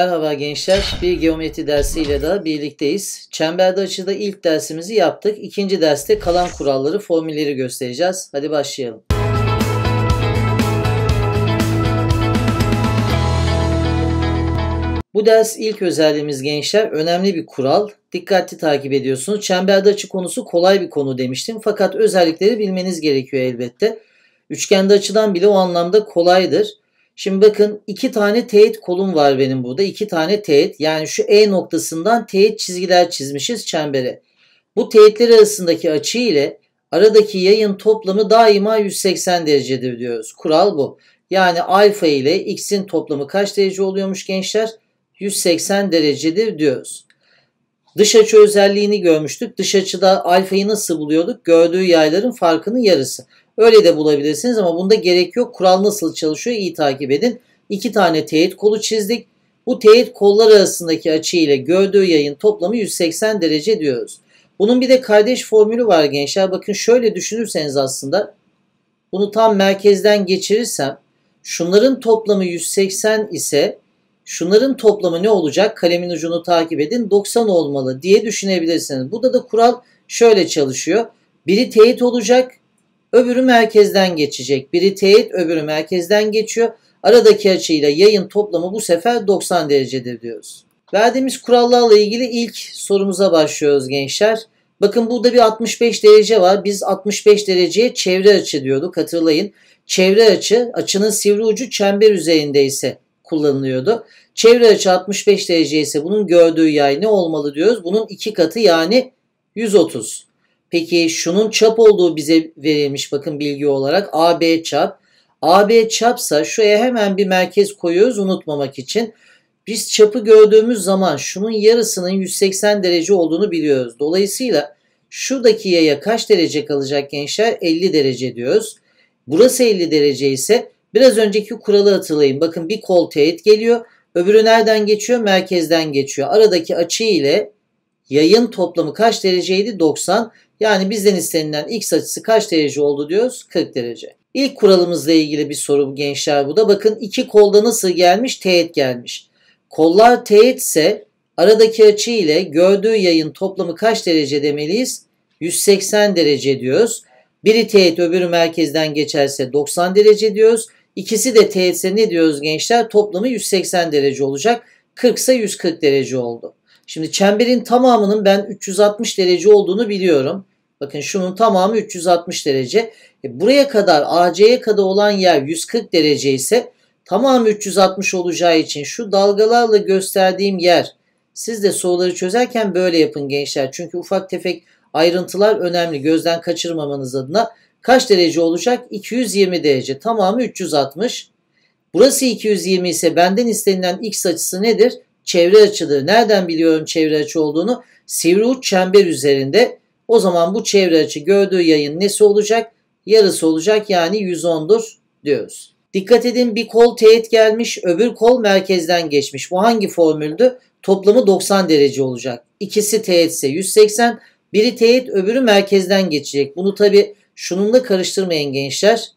Merhaba gençler, bir geometri dersiyle daha birlikteyiz. Çemberde açıda ilk dersimizi yaptık. İkinci derste kalan kuralları, formülleri göstereceğiz. Hadi başlayalım. Bu ders ilk özelliğimiz gençler önemli bir kural. Dikkatli takip ediyorsunuz. Çemberde açı konusu kolay bir konu demiştim. Fakat özellikleri bilmeniz gerekiyor elbette. Üçgende açıdan bile o anlamda kolaydır. Şimdi bakın iki tane teğet kolum var benim burada. iki tane teğet yani şu E noktasından teğet çizgiler çizmişiz çembere. Bu teğetler arasındaki açı ile aradaki yayın toplamı daima 180 derecedir diyoruz. Kural bu. Yani alfa ile x'in toplamı kaç derece oluyormuş gençler? 180 derecedir diyoruz. Dış açı özelliğini görmüştük. Dış açıda alfayı nasıl buluyorduk? Gördüğü yayların farkının yarısı. Öyle de bulabilirsiniz ama bunda gerek yok. Kural nasıl çalışıyor iyi takip edin. İki tane teğet kolu çizdik. Bu teğet kollar arasındaki açı ile gördüğü yayın toplamı 180 derece diyoruz. Bunun bir de kardeş formülü var gençler. Bakın şöyle düşünürseniz aslında bunu tam merkezden geçirirsem şunların toplamı 180 ise şunların toplamı ne olacak? Kalemin ucunu takip edin 90 olmalı diye düşünebilirsiniz. Burada da kural şöyle çalışıyor. Biri teğet olacak Öbürü merkezden geçecek. Biri teğet öbürü merkezden geçiyor. Aradaki açıyla yayın toplamı bu sefer 90 derecedir diyoruz. Verdiğimiz kurallarla ilgili ilk sorumuza başlıyoruz gençler. Bakın burada bir 65 derece var. Biz 65 dereceye çevre açı diyorduk hatırlayın. Çevre açı açının sivri ucu çember üzerinde ise kullanılıyordu. Çevre açı 65 derece ise bunun gördüğü yay ne olmalı diyoruz? Bunun iki katı yani 130. Peki şunun çap olduğu bize verilmiş bakın bilgi olarak AB çap. AB çapsa şuraya hemen bir merkez koyuyoruz unutmamak için. Biz çapı gördüğümüz zaman şunun yarısının 180 derece olduğunu biliyoruz. Dolayısıyla şuradaki yaya kaç derece kalacak gençler? 50 derece diyoruz. Burası 50 derece ise biraz önceki kuralı hatırlayın. Bakın bir kol teğet geliyor. Öbürü nereden geçiyor? Merkezden geçiyor. Aradaki açı ile yayın toplamı kaç dereceydi? 90. Yani bizden istenilen x açısı kaç derece oldu diyoruz? 40 derece. İlk kuralımızla ilgili bir soru gençler bu da. Bakın iki kolda nasıl gelmiş? Teğet gelmiş. Kollar teğet ise aradaki açı ile gördüğü yayın toplamı kaç derece demeliyiz? 180 derece diyoruz. Biri teğet öbürü merkezden geçerse 90 derece diyoruz. İkisi de teğetse ne diyoruz gençler? Toplamı 180 derece olacak. 40 ise 140 derece oldu. Şimdi çemberin tamamının ben 360 derece olduğunu biliyorum. Bakın şunun tamamı 360 derece. E buraya kadar AC'ye kadar olan yer 140 derece ise tamamı 360 olacağı için şu dalgalarla gösterdiğim yer. Siz de soruları çözerken böyle yapın gençler. Çünkü ufak tefek ayrıntılar önemli. Gözden kaçırmamanız adına kaç derece olacak? 220 derece. Tamamı 360. Burası 220 ise benden istenilen x açısı nedir? çevre açıdır. Nereden biliyorum çevre açı olduğunu? Sivri uç çember üzerinde. O zaman bu çevre açı gördüğü yayın nesi olacak? Yarısı olacak yani 110'dur diyoruz. Dikkat edin bir kol teğet gelmiş öbür kol merkezden geçmiş. Bu hangi formüldü? Toplamı 90 derece olacak. İkisi teğetse 180 biri teğet öbürü merkezden geçecek. Bunu tabi şununla karıştırmayın gençler.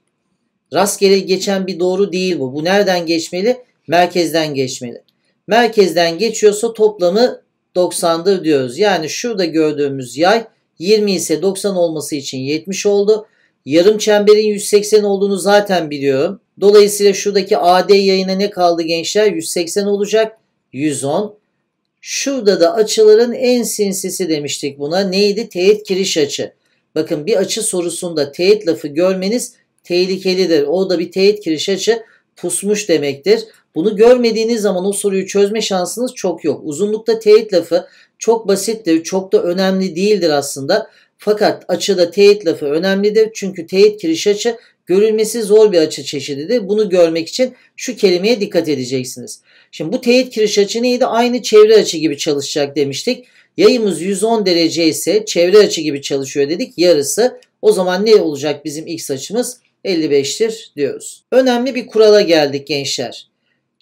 Rastgele geçen bir doğru değil bu. Bu nereden geçmeli? Merkezden geçmeli merkezden geçiyorsa toplamı 90'dır diyoruz. Yani şurada gördüğümüz yay 20 ise 90 olması için 70 oldu. Yarım çemberin 180 olduğunu zaten biliyorum. Dolayısıyla şuradaki AD yayına ne kaldı gençler? 180 olacak. 110. Şurada da açıların en sinsisi demiştik buna. Neydi? Teğet kiriş açı. Bakın bir açı sorusunda teğet lafı görmeniz tehlikelidir. O da bir teğet kiriş açı pusmuş demektir. Bunu görmediğiniz zaman o soruyu çözme şansınız çok yok. Uzunlukta teğet lafı çok basittir, çok da önemli değildir aslında. Fakat açıda teğet lafı önemlidir. Çünkü teğet kiriş açı görülmesi zor bir açı çeşididir. Bunu görmek için şu kelimeye dikkat edeceksiniz. Şimdi bu teğet kiriş açı neydi? Aynı çevre açı gibi çalışacak demiştik. Yayımız 110 derece ise çevre açı gibi çalışıyor dedik. Yarısı o zaman ne olacak bizim x açımız? 55'tir diyoruz. Önemli bir kurala geldik gençler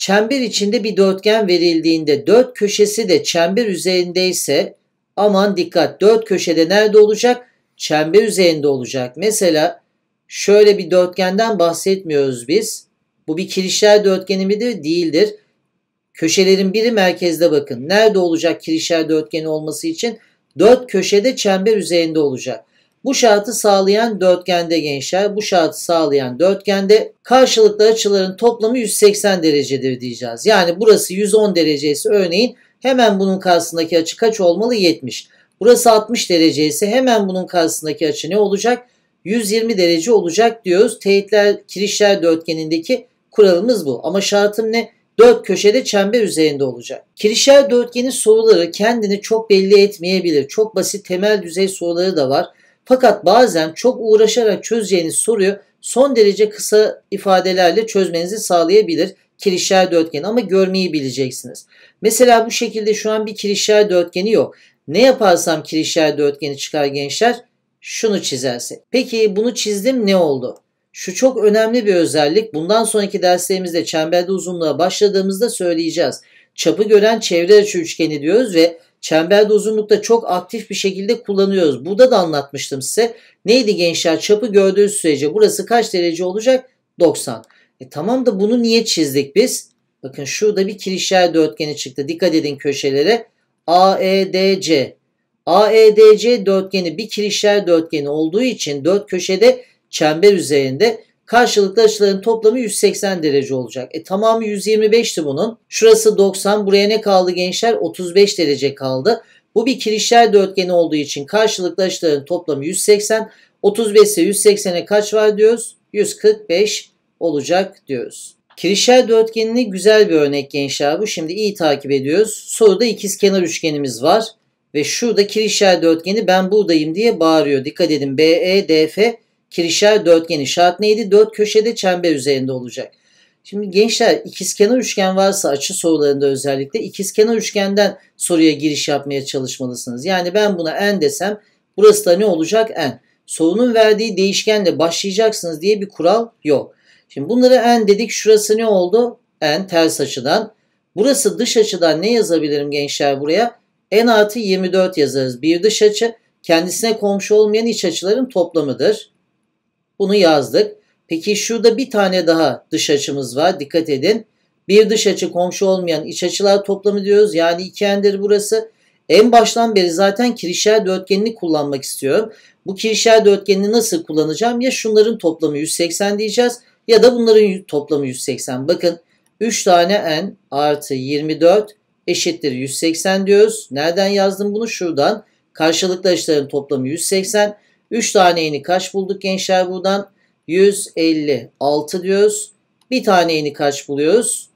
çember içinde bir dörtgen verildiğinde dört köşesi de çember üzerindeyse aman dikkat dört köşede nerede olacak? Çember üzerinde olacak. Mesela şöyle bir dörtgenden bahsetmiyoruz biz. Bu bir kirişler dörtgeni midir? Değildir. Köşelerin biri merkezde bakın. Nerede olacak kirişler dörtgeni olması için? Dört köşede çember üzerinde olacak. Bu şartı sağlayan dörtgende gençler, bu şartı sağlayan dörtgende karşılıklı açıların toplamı 180 derecedir diyeceğiz. Yani burası 110 derece ise örneğin hemen bunun karşısındaki açı kaç olmalı? 70. Burası 60 derece ise hemen bunun karşısındaki açı ne olacak? 120 derece olacak diyoruz. Teğetler, kirişler dörtgenindeki kuralımız bu. Ama şartım ne? Dört köşede çember üzerinde olacak. Kirişler dörtgenin soruları kendini çok belli etmeyebilir. Çok basit temel düzey soruları da var. Fakat bazen çok uğraşarak çözeceğiniz soruyu son derece kısa ifadelerle çözmenizi sağlayabilir kirişler dörtgeni ama görmeyi bileceksiniz. Mesela bu şekilde şu an bir kirişler dörtgeni yok. Ne yaparsam kirişler dörtgeni çıkar gençler? Şunu çizersek. Peki bunu çizdim ne oldu? Şu çok önemli bir özellik. Bundan sonraki derslerimizde çemberde uzunluğa başladığımızda söyleyeceğiz. Çapı gören çevre açı üçgeni diyoruz ve çemberde uzunlukta çok aktif bir şekilde kullanıyoruz. Burada da anlatmıştım size. Neydi gençler? Çapı gördüğünüz sürece burası kaç derece olacak? 90. E tamam da bunu niye çizdik biz? Bakın şurada bir kirişler dörtgeni çıktı. Dikkat edin köşelere. AEDC. AEDC dörtgeni bir kirişler dörtgeni olduğu için dört köşede çember üzerinde Karşılıklı açıların toplamı 180 derece olacak. E tamamı 125'ti bunun. Şurası 90. Buraya ne kaldı gençler? 35 derece kaldı. Bu bir kirişler dörtgeni olduğu için karşılıklı açıların toplamı 180. 35 ise 180'e kaç var diyoruz? 145 olacak diyoruz. Kirişler dörtgenini güzel bir örnek gençler bu. Şimdi iyi takip ediyoruz. Soruda ikiz kenar üçgenimiz var. Ve şurada kirişler dörtgeni ben buradayım diye bağırıyor. Dikkat edin BE, kirişer dörtgeni şart neydi? Dört köşede çember üzerinde olacak. Şimdi gençler ikizkenar üçgen varsa açı sorularında özellikle ikizkenar üçgenden soruya giriş yapmaya çalışmalısınız. Yani ben buna en desem burası da ne olacak en? Sorunun verdiği değişkenle başlayacaksınız diye bir kural yok. Şimdi bunları en dedik şurası ne oldu? En ters açıdan. Burası dış açıdan ne yazabilirim gençler buraya? En artı 24 yazarız. Bir dış açı kendisine komşu olmayan iç açıların toplamıdır. Bunu yazdık. Peki şurada bir tane daha dış açımız var. Dikkat edin. Bir dış açı komşu olmayan iç açılar toplamı diyoruz. Yani iki endir burası. En baştan beri zaten kirişer dörtgenini kullanmak istiyorum. Bu kirişer dörtgenini nasıl kullanacağım? Ya şunların toplamı 180 diyeceğiz ya da bunların toplamı 180. Bakın 3 tane n artı 24 eşittir 180 diyoruz. Nereden yazdım bunu? Şuradan. Karşılıklı açıların toplamı 180. 3 tane yeni kaç bulduk gençler buradan? 156 diyoruz. Bir tane yeni kaç buluyoruz?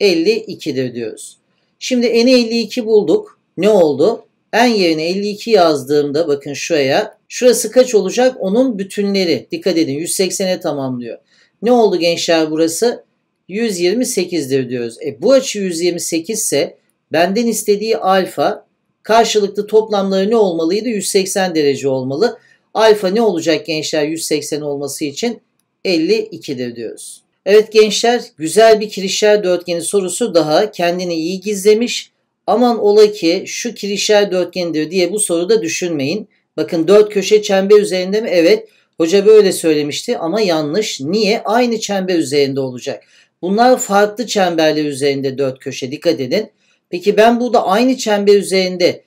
52'dir diyoruz. Şimdi eni 52 bulduk. Ne oldu? En yerine 52 yazdığımda bakın şuraya. Şurası kaç olacak? Onun bütünleri. Dikkat edin 180'e tamamlıyor. Ne oldu gençler burası? 128'dir diyoruz. E bu açı 128 ise benden istediği alfa Karşılıklı toplamları ne olmalıydı? 180 derece olmalı. Alfa ne olacak gençler 180 olması için? 52'dir diyoruz. Evet gençler güzel bir kirişler dörtgeni sorusu daha kendini iyi gizlemiş. Aman ola ki şu kirişler dörtgenidir diye bu soruda düşünmeyin. Bakın dört köşe çember üzerinde mi? Evet hoca böyle söylemişti ama yanlış. Niye? Aynı çember üzerinde olacak. Bunlar farklı çemberler üzerinde dört köşe dikkat edin. Peki ben burada aynı çember üzerinde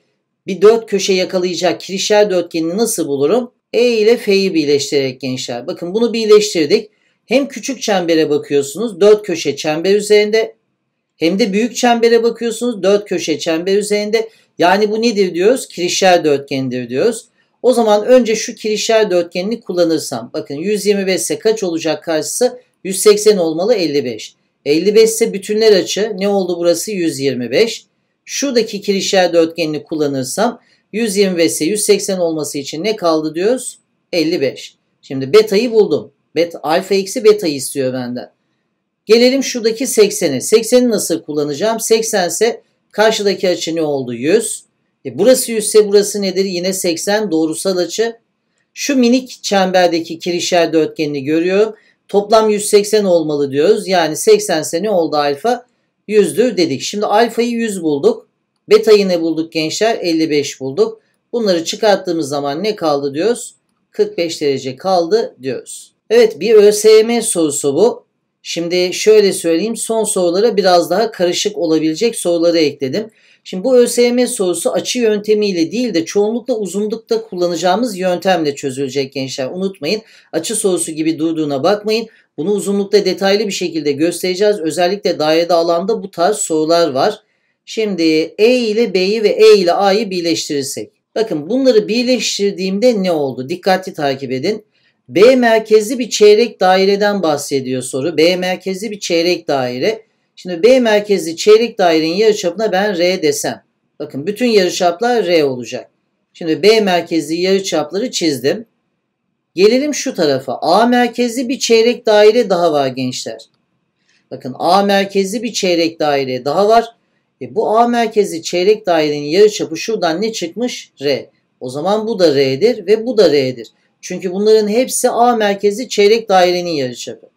bir dört köşe yakalayacak kirişer dörtgenini nasıl bulurum? E ile F'yi birleştirerek gençler. Bakın bunu birleştirdik. Hem küçük çembere bakıyorsunuz dört köşe çember üzerinde hem de büyük çembere bakıyorsunuz dört köşe çember üzerinde. Yani bu nedir diyoruz? Kirişer dörtgenidir diyoruz. O zaman önce şu kirişer dörtgenini kullanırsam bakın 125 ise kaç olacak karşısı? 180 olmalı 55. 55 ise bütünler açı. Ne oldu burası? 125. Şuradaki kirişer dörtgenini kullanırsam 125 ise 180 olması için ne kaldı diyoruz? 55. Şimdi beta'yı buldum. Bet, alfa eksi beta istiyor benden. Gelelim şuradaki 80'e. 80'i nasıl kullanacağım? 80 ise karşıdaki açı ne oldu? 100. E burası 100 ise burası nedir? Yine 80 doğrusal açı. Şu minik çemberdeki kirişer dörtgenini görüyorum. Toplam 180 olmalı diyoruz. Yani 80 sene oldu alfa 100'dür dedik. Şimdi alfayı 100 bulduk. Beta'yı ne bulduk gençler? 55 bulduk. Bunları çıkarttığımız zaman ne kaldı diyoruz? 45 derece kaldı diyoruz. Evet bir ÖSYM sorusu bu. Şimdi şöyle söyleyeyim son sorulara biraz daha karışık olabilecek soruları ekledim. Şimdi bu ÖSYM sorusu açı yöntemiyle değil de çoğunlukla uzunlukta kullanacağımız yöntemle çözülecek gençler. Unutmayın açı sorusu gibi durduğuna bakmayın. Bunu uzunlukta detaylı bir şekilde göstereceğiz. Özellikle dairede alanda bu tarz sorular var. Şimdi E ile B'yi ve E ile A'yı birleştirirsek. Bakın bunları birleştirdiğimde ne oldu? Dikkatli takip edin. B merkezli bir çeyrek daireden bahsediyor soru. B merkezli bir çeyrek daire. Şimdi B merkezli çeyrek dairenin yarıçapına ben R desem. Bakın bütün yarıçaplar R olacak. Şimdi B merkezli yarıçapları çizdim. Gelelim şu tarafa. A merkezli bir çeyrek daire daha var gençler. Bakın A merkezli bir çeyrek daire daha var. E bu A merkezli çeyrek dairenin yarıçapı şuradan ne çıkmış? R. O zaman bu da R'dir ve bu da R'dir. Çünkü bunların hepsi A merkezli çeyrek dairenin yarıçapı.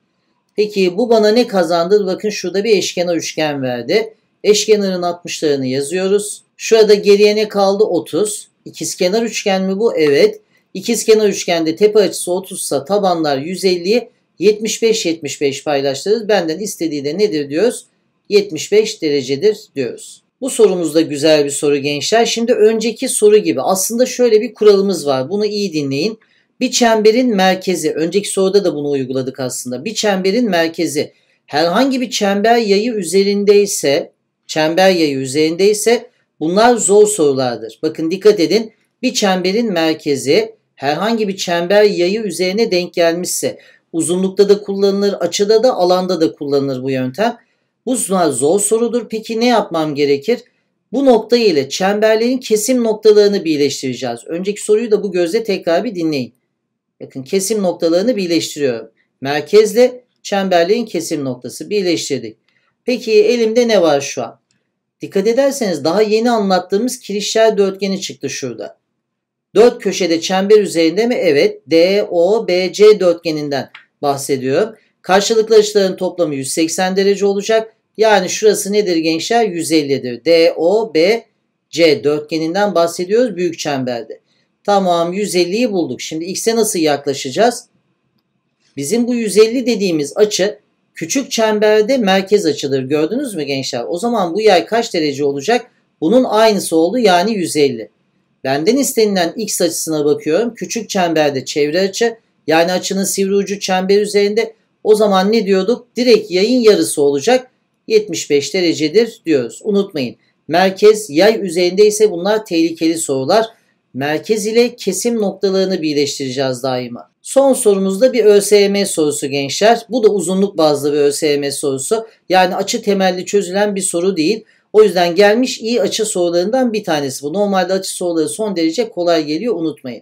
Peki bu bana ne kazandı? Bakın şurada bir eşkenar üçgen verdi. Eşkenarın 60'larını yazıyoruz. Şurada geriye ne kaldı? 30. İkizkenar üçgen mi bu? Evet. İkizkenar üçgende tepe açısı 30 sa tabanlar 150'yi 75-75 paylaştırırız. Benden istediği de nedir diyoruz? 75 derecedir diyoruz. Bu sorumuz da güzel bir soru gençler. Şimdi önceki soru gibi aslında şöyle bir kuralımız var. Bunu iyi dinleyin. Bir çemberin merkezi, önceki soruda da bunu uyguladık aslında. Bir çemberin merkezi herhangi bir çember yayı üzerindeyse, çember yayı üzerindeyse bunlar zor sorulardır. Bakın dikkat edin. Bir çemberin merkezi herhangi bir çember yayı üzerine denk gelmişse uzunlukta da kullanılır, açıda da alanda da kullanılır bu yöntem. Bu zor sorudur. Peki ne yapmam gerekir? Bu nokta ile çemberlerin kesim noktalarını birleştireceğiz. Önceki soruyu da bu gözle tekrar bir dinleyin. Bakın kesim noktalarını birleştiriyorum. Merkezle çemberliğin kesim noktası birleştirdik. Peki elimde ne var şu an? Dikkat ederseniz daha yeni anlattığımız kirişler dörtgeni çıktı şurada. Dört köşede çember üzerinde mi? Evet. DOBC dörtgeninden bahsediyorum. Karşılıklı açıların toplamı 180 derece olacak. Yani şurası nedir gençler? 150'dir. DOBC dörtgeninden bahsediyoruz büyük çemberde. Tamam 150'yi bulduk. Şimdi x'e nasıl yaklaşacağız? Bizim bu 150 dediğimiz açı küçük çemberde merkez açıdır. Gördünüz mü gençler? O zaman bu yay kaç derece olacak? Bunun aynısı oldu yani 150. Benden istenilen x açısına bakıyorum. Küçük çemberde çevre açı yani açının sivri ucu çember üzerinde. O zaman ne diyorduk? Direkt yayın yarısı olacak. 75 derecedir diyoruz. Unutmayın. Merkez yay üzerinde ise bunlar tehlikeli sorular merkez ile kesim noktalarını birleştireceğiz daima. Son sorumuzda bir ÖSYM sorusu gençler. Bu da uzunluk bazlı bir ÖSYM sorusu. Yani açı temelli çözülen bir soru değil. O yüzden gelmiş iyi açı sorularından bir tanesi bu. Normalde açı soruları son derece kolay geliyor unutmayın.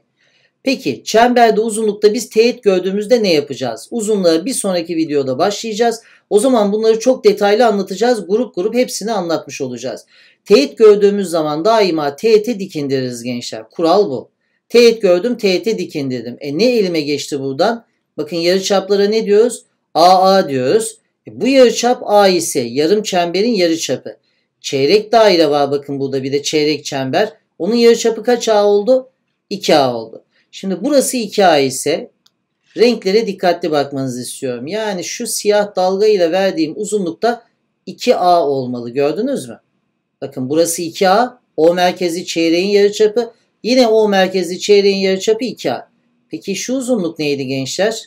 Peki çemberde uzunlukta biz teğet gördüğümüzde ne yapacağız? Uzunluğa bir sonraki videoda başlayacağız. O zaman bunları çok detaylı anlatacağız. Grup grup hepsini anlatmış olacağız. Teğet gördüğümüz zaman daima teğete dikindiriz gençler. Kural bu. Teğet gördüm teğete dikindirdim. E ne elime geçti buradan? Bakın yarıçaplara ne diyoruz? AA diyoruz. E bu yarıçap A ise yarım çemberin yarıçapı. Çeyrek daire var bakın burada bir de çeyrek çember. Onun yarıçapı kaç A oldu? 2A oldu. Şimdi burası 2A ise renklere dikkatli bakmanızı istiyorum. Yani şu siyah dalga ile verdiğim uzunlukta 2A olmalı gördünüz mü? Bakın burası 2A. O merkezi çeyreğin yarıçapı. Yine O merkezi çeyreğin yarıçapı 2A. Peki şu uzunluk neydi gençler?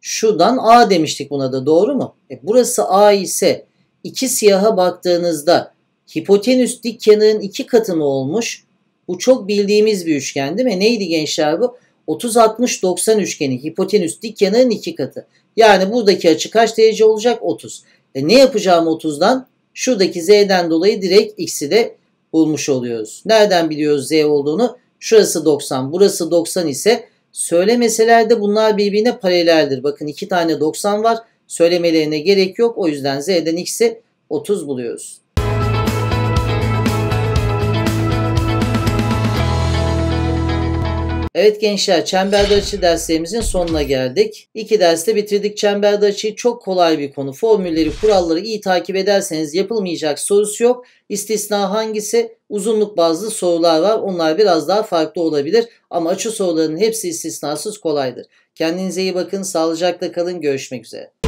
Şuradan A demiştik buna da doğru mu? E burası A ise iki siyaha baktığınızda hipotenüs dik kenarın iki katı mı olmuş? Bu çok bildiğimiz bir üçgen değil mi? Neydi gençler bu? 30-60-90 üçgeni hipotenüs dik kenarın iki katı. Yani buradaki açı kaç derece olacak? 30. E ne yapacağım 30'dan? Şuradaki z'den dolayı direkt x'i de bulmuş oluyoruz. Nereden biliyoruz z olduğunu? Şurası 90, burası 90 ise söylemeseler de bunlar birbirine paraleldir. Bakın iki tane 90 var. Söylemelerine gerek yok. O yüzden z'den x'i 30 buluyoruz. Evet gençler çember açı derslerimizin sonuna geldik. İki derste bitirdik. Çember açıyı çok kolay bir konu. Formülleri, kuralları iyi takip ederseniz yapılmayacak sorusu yok. İstisna hangisi? Uzunluk bazlı sorular var. Onlar biraz daha farklı olabilir. Ama açı sorularının hepsi istisnasız kolaydır. Kendinize iyi bakın. Sağlıcakla kalın. Görüşmek üzere.